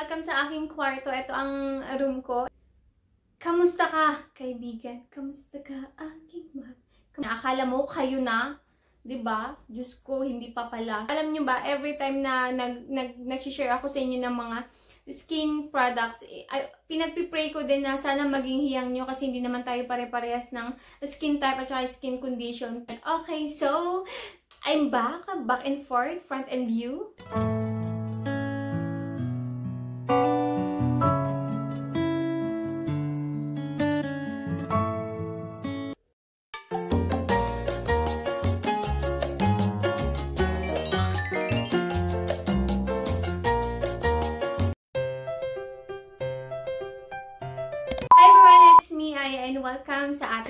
Welcome sa aking kwarto. Ito ang room ko. Kamusta ka, kaibigan? Kamusta ka, aking mahal? Akala mo, kayo na? 'di ba? Diyos ko, hindi pa pala. Alam niyo ba, every time na nag nag nag-share ako sa inyo ng mga skin products, eh, ay, pinagpipray ko din na sana maging hiyang nyo kasi hindi naman tayo pare-parehas ng skin type at saka skin condition. Okay, so, I'm back. Back and forth, front and view.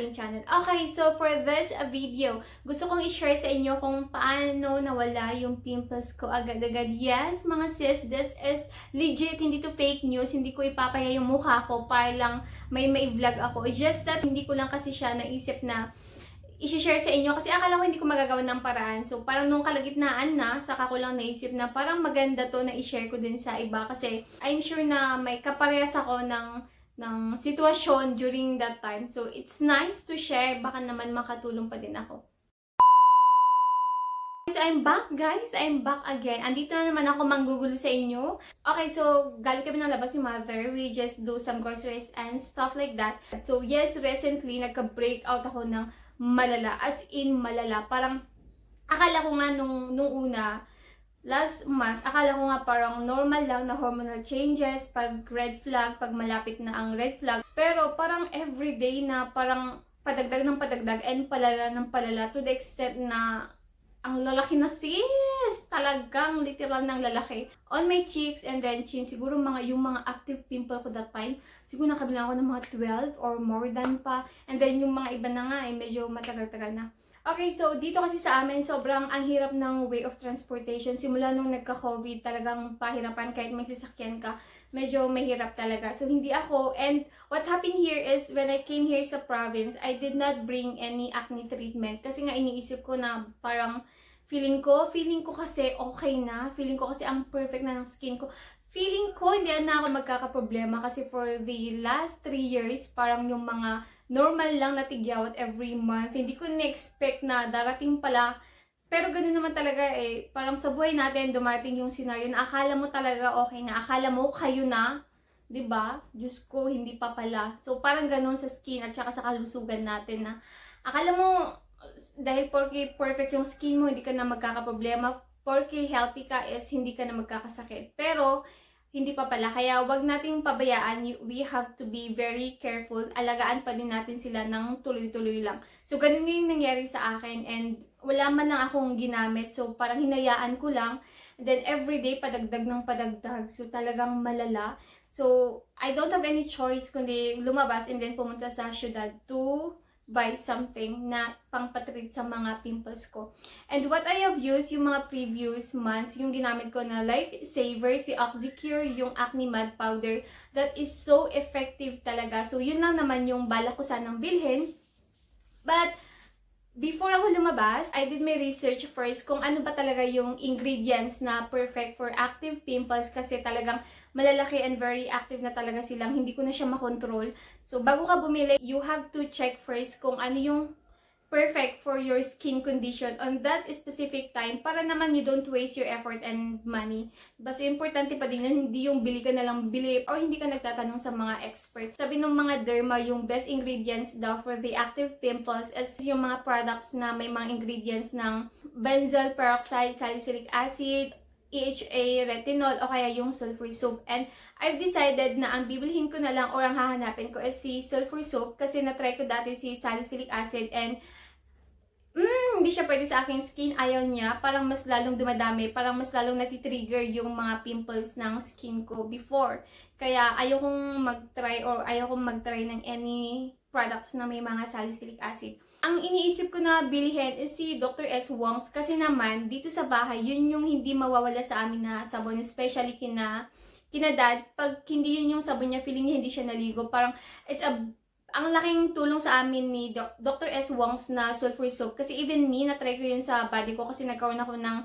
ating channel. Okay, so for this video, gusto kong i-share sa inyo kung paano nawala yung pimples ko agad-agad. Yes, mga sis, this is legit. Hindi to fake news. Hindi ko ipapaya yung mukha ko para lang may ma vlog ako. Just that, hindi ko lang kasi siya naisip na i-share sa inyo kasi akala ko hindi ko magagawa ng paraan. So, parang nung kalagitnaan na, saka ko lang naisip na parang maganda to na i-share ko din sa iba kasi I'm sure na may kaparehas ako ng ng sitwasyon during that time. So, it's nice to share. Baka naman makatulong pa din ako. So, I'm back, guys. I'm back again. Andito na naman ako manggugulo sa inyo. Okay, so, galing kami ng labas ni Mother. We just do some groceries and stuff like that. So, yes, recently, nagka-breakout ako ng malala. As in, malala. Parang, akala ko nga nung, nung una, last month, akala ko nga parang normal lang na hormonal changes, pag red flag, pag malapit na ang red flag. Pero parang everyday na parang padagdag ng padagdag and palala ng palala to the extent na ang lalaki na sis! Talagang literal ng lalaki. On my cheeks and then chin, siguro mga, yung mga active pimple ko that time, siguro nakabilang ako ng mga 12 or more than pa. And then yung mga iba na nga, ay eh, medyo matagal-tagal na. Okay, so dito kasi sa amin, sobrang ang hirap ng way of transportation. Simula nung nagka-COVID, talagang pahirapan kahit may sasakyan ka. Medyo mahirap talaga. So, hindi ako. And what happened here is, when I came here sa province, I did not bring any acne treatment. Kasi nga iniisip ko na parang feeling ko, feeling ko kasi okay na. Feeling ko kasi ang perfect na ng skin ko feeling ko hindi na ako magkakaproblema kasi for the last 3 years, parang yung mga normal lang na tigyawat every month. Hindi ko na-expect na darating pala. Pero ganun naman talaga eh. Parang sa buhay natin, dumating yung scenario na akala mo talaga okay na. Akala mo kayo na. 'di ba? Diyos ko, hindi pa pala. So, parang ganoon sa skin at saka sa kalusugan natin na akala mo, dahil porke perfect yung skin mo, hindi ka na magkakaproblema. Porke healthy ka is hindi ka na magkakasakit. Pero, hindi pa pala. Kaya wag nating pabayaan. We have to be very careful. Alagaan pa din natin sila ng tuloy-tuloy lang. So, ganun yung nangyari sa akin. And wala man lang akong ginamit. So, parang hinayaan ko lang. And then, everyday, padagdag ng padagdag. So, talagang malala. So, I don't have any choice kundi lumabas and then pumunta sa syudad to buy something na pangpatreat sa mga pimples ko. And what I have used yung mga previous months, yung ginamit ko na Life Savers, si Oxycure, yung Acne Mud Powder, that is so effective talaga. So, yun lang naman yung balak ko sanang bilhin. But, Before ako lumabas, I did my research first kung ano ba talaga yung ingredients na perfect for active pimples kasi talagang malalaki and very active na talaga silang hindi ko na siya makontrol. So, bago ka bumili, you have to check first kung ano yung perfect for your skin condition on that specific time para naman you don't waste your effort and money. Basta importante pa din yun, hindi yung bili ka na lang bili o hindi ka nagtatanong sa mga expert. Sabi ng mga derma, yung best ingredients daw for the active pimples is yung mga products na may mga ingredients ng benzoyl peroxide, salicylic acid, EHA, retinol, o kaya yung sulfur soap. And I've decided na ang bibilhin ko na lang or ang hahanapin ko is si sulfur soap kasi na-try ko dati si salicylic acid and mm, hindi siya pwede sa aking skin, ayaw niya, parang mas lalong dumadami, parang mas lalong natitrigger yung mga pimples ng skin ko before. Kaya ayaw kong mag-try or ayaw kong mag-try ng any products na may mga salicylic acid. Ang iniisip ko na bilihin is si Dr. S. Wongs kasi naman dito sa bahay, yun yung hindi mawawala sa amin na sabon, especially kina kinadad, pag hindi yun yung sabon niya, feeling niya hindi siya naligo. Parang, it's a ang laking tulong sa amin ni Doc Dr. S. Wong's na sulfur soap. Kasi even me, na-try ko yun sa body ko kasi nagkaroon ako ng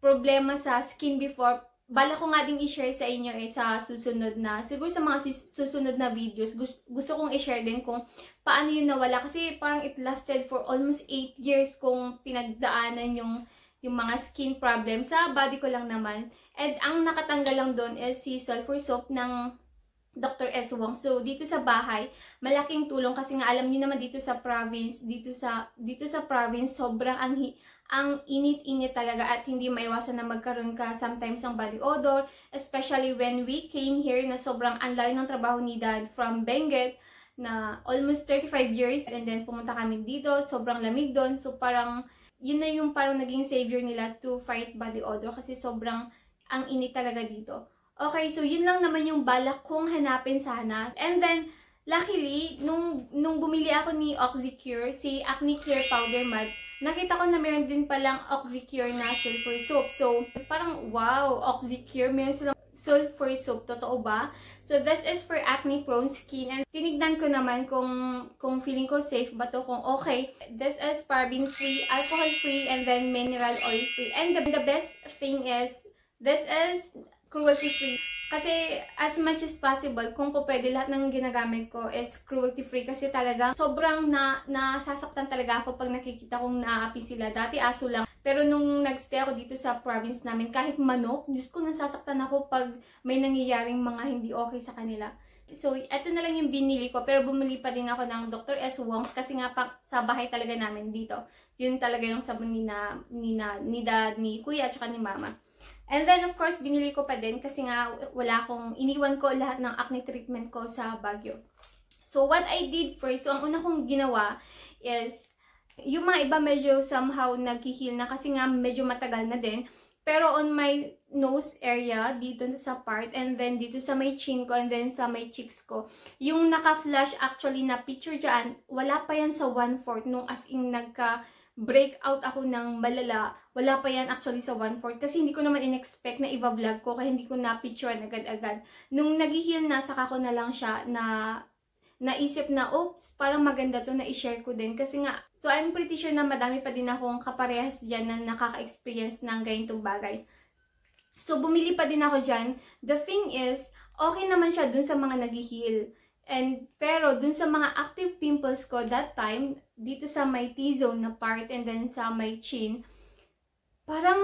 problema sa skin before. Bala ko nga ding i-share sa inyo eh sa susunod na, siguro sa mga susunod na videos, gusto, gusto kong i-share din kung paano yun nawala. Kasi parang it lasted for almost 8 years kung pinagdaanan yung yung mga skin problem. Sa body ko lang naman. And ang nakatanggal lang doon is si sulfur soap ng Dr. S. Wong. So, dito sa bahay, malaking tulong kasi nga alam niyo naman dito sa province, dito sa dito sa province sobrang ang ang init-init talaga at hindi maiwasan na magkaroon ka sometimes ng body odor, especially when we came here na sobrang anlayo ng trabaho ni Dad from Benguet na almost 35 years and then pumunta kami dito, sobrang lamig doon. So, parang yun na yung parang naging savior nila to fight body odor kasi sobrang ang init talaga dito. Okay, so yun lang naman yung balak kong hanapin sana. And then, luckily, nung, nung bumili ako ni Oxycure, si Acne Clear Powder Matte, nakita ko na meron din palang Oxycure na sulfur soap. So, parang wow, Oxycure, meron silang sulfur soap. Totoo ba? So, this is for acne-prone skin. And tinignan ko naman kung, kung feeling ko safe ba to, kung okay. This is paraben-free, alcohol-free, and then mineral oil-free. And the, the best thing is, this is cruelty-free. Kasi as much as possible, kung po pwede lahat ng ginagamit ko is cruelty-free kasi talaga sobrang na, nasasaktan talaga ako pag nakikita kong naaapi sila. Dati aso lang. Pero nung nagstay ako dito sa province namin, kahit manok, Diyos ko nasasaktan ako pag may nangyayaring mga hindi okay sa kanila. So, ito na lang yung binili ko. Pero bumili pa din ako ng Dr. S. Wongs kasi nga pa, sa bahay talaga namin dito. Yun talaga yung sabon ni, na, ni, na, ni dad, ni kuya, at ni mama. And then, of course, binili ko pa din kasi nga wala akong, iniwan ko lahat ng acne treatment ko sa Baguio. So, what I did first, so ang una kong ginawa is, yung mga iba medyo somehow nag-heal na kasi nga medyo matagal na din. Pero on my nose area, dito sa part, and then dito sa my chin ko, and then sa my cheeks ko, yung naka-flash actually na picture dyan, wala pa yan sa 1-4 nung as in nagka- break out ako ng malala. Wala pa yan actually sa 1-4 kasi hindi ko naman in-expect na iba-vlog ko kaya hindi ko na picture agad-agad. Nung nag-heal na, saka ko na lang siya na naisip na, oops, parang maganda to na i-share ko din. Kasi nga, so I'm pretty sure na madami pa din akong kaparehas dyan na nakaka-experience ng ganitong bagay. So, bumili pa din ako dyan. The thing is, okay naman siya dun sa mga nag-heal And, pero, dun sa mga active pimples ko that time, dito sa my T-zone na part and then sa my chin, parang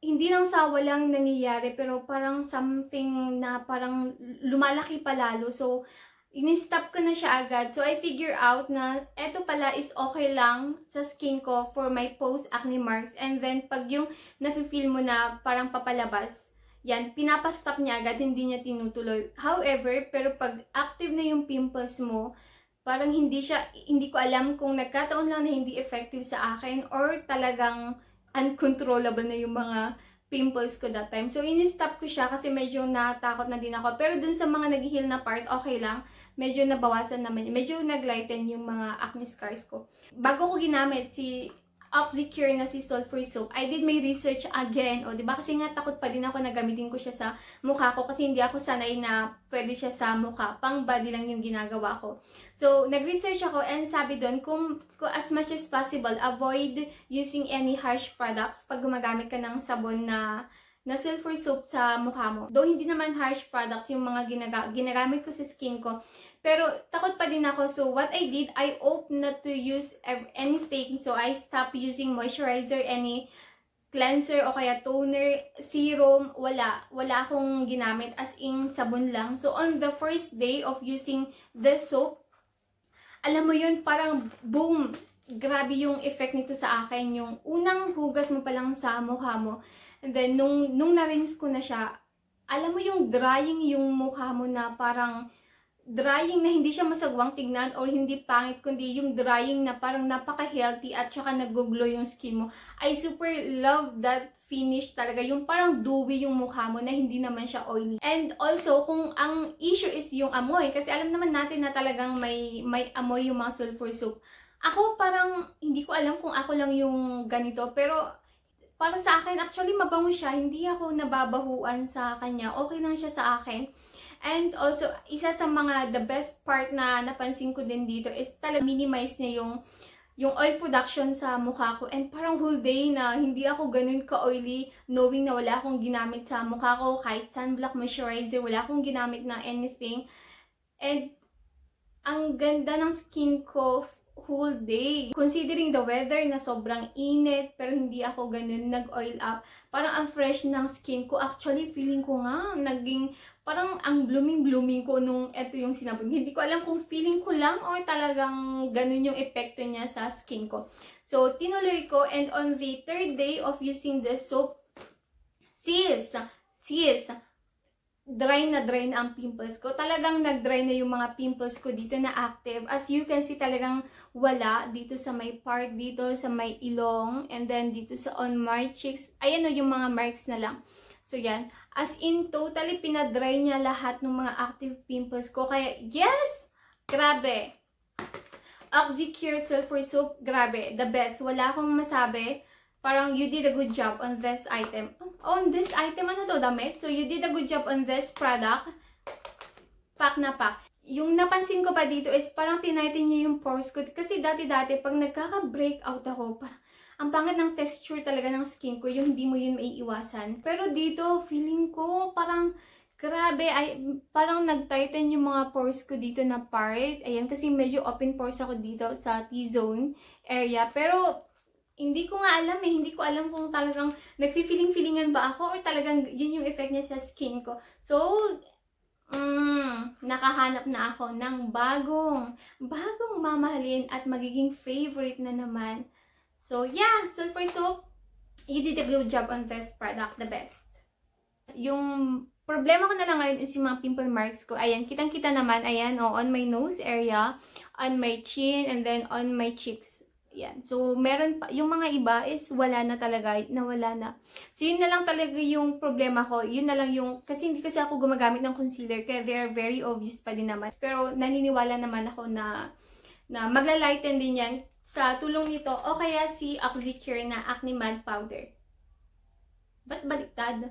hindi lang sawa lang nangyayari, pero parang something na parang lumalaki pa lalo. So, in-stop ko na siya agad. So, I figure out na eto pala is okay lang sa skin ko for my post-acne marks. And then, pag yung nafe-feel mo na parang papalabas, yan, pinapastop niya agad, hindi niya tinutuloy. However, pero pag active na yung pimples mo, parang hindi siya, hindi ko alam kung nagkataon lang na hindi effective sa akin or talagang uncontrollable na yung mga pimples ko that time. So, in-stop ko siya kasi medyo natakot na din ako. Pero dun sa mga nag-heal na part, okay lang. Medyo nabawasan naman. Medyo naglighten yung mga acne scars ko. Bago ko ginamit si Oxycure na si sulfur soap. I did my research again, o, di ba? Kasi nga takot pa din ako na gamitin ko siya sa mukha ko kasi hindi ako sanay na pwede siya sa mukha. Pang body lang yung ginagawa ko. So, nag-research ako and sabi doon, kung, kung as much as possible, avoid using any harsh products pag gumagamit ka ng sabon na na sulfur soap sa mukha mo. Though hindi naman harsh products yung mga ginaga ginagamit ko sa skin ko, pero takot pa din ako. So what I did, I opt not to use anything. So I stopped using moisturizer, any cleanser o kaya toner, serum, wala. Wala akong ginamit as in sabon lang. So on the first day of using the soap, alam mo yun, parang boom, grabe yung effect nito sa akin. Yung unang hugas mo palang sa mukha mo, and then nung, nung narinse ko na siya, alam mo yung drying yung mukha mo na parang drying na hindi siya masagwang tignan or hindi pangit, kundi yung drying na parang napaka-healthy at saka naguglo yung skin mo. I super love that finish talaga. Yung parang dewy yung mukha mo na hindi naman siya oily. And also, kung ang issue is yung amoy, kasi alam naman natin na talagang may, may amoy yung mga sulfur soap. Ako parang, hindi ko alam kung ako lang yung ganito, pero para sa akin, actually mabango siya. Hindi ako nababahuan sa kanya. Okay lang siya sa akin. And also, isa sa mga the best part na napansin ko din dito is talaga minimize niya yung yung oil production sa mukha ko. And parang whole day na hindi ako ganun ka-oily knowing na wala akong ginamit sa mukha ko. Kahit sunblock moisturizer, wala akong ginamit na anything. And ang ganda ng skin ko whole day. Considering the weather na sobrang init, pero hindi ako ganun nag-oil up, parang ang fresh ng skin ko. Actually, feeling ko nga, naging parang ang blooming-blooming ko nung eto yung sinabog. Hindi ko alam kung feeling ko lang or talagang ganun yung epekto niya sa skin ko. So, tinuloy ko and on the third day of using the soap, sis, sis, dry na dry na ang pimples ko. Talagang nag-dry na yung mga pimples ko dito na active. As you can see, talagang wala dito sa my part, dito sa my ilong, and then dito sa on my cheeks. Ayan o yung mga marks na lang. So, yan. As in, totally pinadry niya lahat ng mga active pimples ko. Kaya, yes! Grabe! Oxy Cure Sulfur Soap, grabe. The best. Wala akong masabi. Parang, you did a good job on this item. on this item, ano to, damit? So, you did a good job on this product. Pack na pack yung napansin ko pa dito is parang tinighten niya yung pores ko. Kasi dati-dati, pag nagkaka-breakout ako, parang ang pangit ng texture talaga ng skin ko, yung hindi mo yun maiiwasan. Pero dito, feeling ko parang Grabe, ay, parang nag-tighten yung mga pores ko dito na part. Ayan, kasi medyo open pores ako dito sa T-zone area. Pero, hindi ko nga alam eh. Hindi ko alam kung talagang nagfi-feeling-feelingan ba ako or talagang yun yung effect niya sa skin ko. So, Mmm, nakahanap na ako ng bagong, bagong mamahalin at magiging favorite na naman So yeah, sulfur soap, you did a good job on this product, the best. Yung problema ko na lang ngayon is yung mga pimple marks ko. Ayan, kitang-kita naman. Ayan, oh, on my nose area, on my chin, and then on my cheeks. Ayan. So, meron pa. Yung mga iba is wala na talaga. Nawala na. So, yun na lang talaga yung problema ko. Yun na lang yung, kasi hindi kasi ako gumagamit ng concealer. Kaya they are very obvious pa din naman. Pero, naniniwala naman ako na, na maglalighten din yan sa tulong nito o kaya si Oxycure na Acne Mad Powder. Ba't baliktad?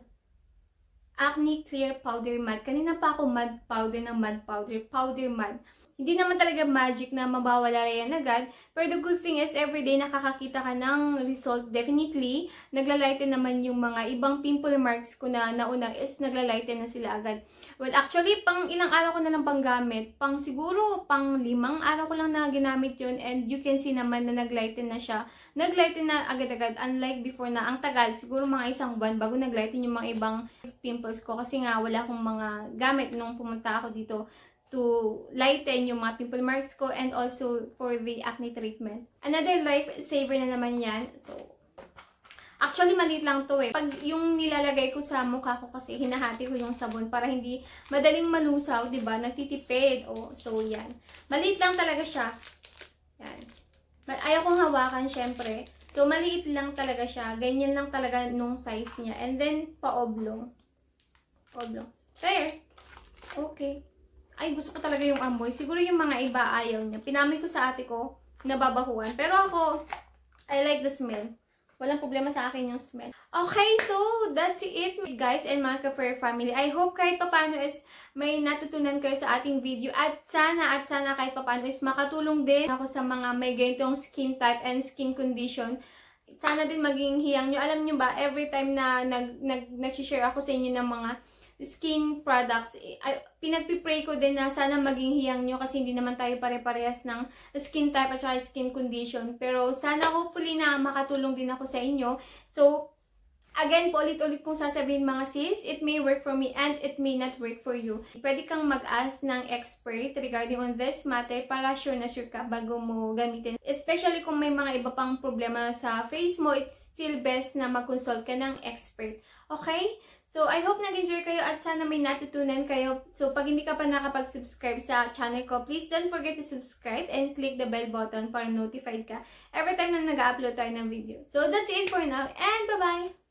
Acne Clear Powder Mud. Kanina pa ako mud powder ng mud powder. Powder mud. Hindi naman talaga magic na mabawala yan agad. Pero the good thing is, everyday nakakakita ka ng result definitely. Naglalighten naman yung mga ibang pimple marks ko na nauna is naglalighten na sila agad. Well, actually, pang ilang araw ko na lang pang gamit. Pang siguro, pang limang araw ko lang na ginamit yun. And you can see naman na naglighten na siya. Naglighten na agad-agad. Unlike before na ang tagal, siguro mga isang buwan bago naglighten yung mga ibang pimples ko. Kasi nga, wala akong mga gamit nung pumunta ako dito to lighten yung mga pimple marks ko and also for the acne treatment. Another life saver na naman yan. So, Actually, maliit lang to eh. Pag yung nilalagay ko sa mukha ko kasi hinahati ko yung sabon para hindi madaling malusaw, di ba? Nagtitipid. O, oh, so yan. Maliit lang talaga siya. Yan. Ayaw kong hawakan, syempre. So, maliit lang talaga siya. Ganyan lang talaga nung size niya. And then, paoblong. oblong Oblong. There. Okay ay gusto ko talaga yung amoy. Siguro yung mga iba ayaw niya. Pinamay ko sa ate ko, nababahuan. Pero ako, I like the smell. Walang problema sa akin yung smell. Okay, so that's it guys and mga ka-fair family. I hope kahit paano is may natutunan kayo sa ating video at sana at sana kahit paano is makatulong din ako sa mga may ganitong skin type and skin condition sana din maging hiyang nyo. Alam nyo ba, every time na nag, nag, nag-share ako sa inyo ng mga skin products, eh, ay, pinagpipray ko din na sana maging hiyang nyo kasi hindi naman tayo pare-parehas ng skin type at skin condition. Pero sana hopefully na makatulong din ako sa inyo. So, Again po, ulit-ulit kong sasabihin mga sis, it may work for me and it may not work for you. Pwede kang mag-ask ng expert regarding on this matter para sure na sure ka bago mo gamitin. Especially kung may mga iba pang problema sa face mo, it's still best na mag-consult ka ng expert. Okay? So, I hope nag-enjoy kayo at sana may natutunan kayo. So, pag hindi ka pa nakapag-subscribe sa channel ko, please don't forget to subscribe and click the bell button para notified ka every time na nag-upload tayo ng video. So, that's it for now and bye-bye!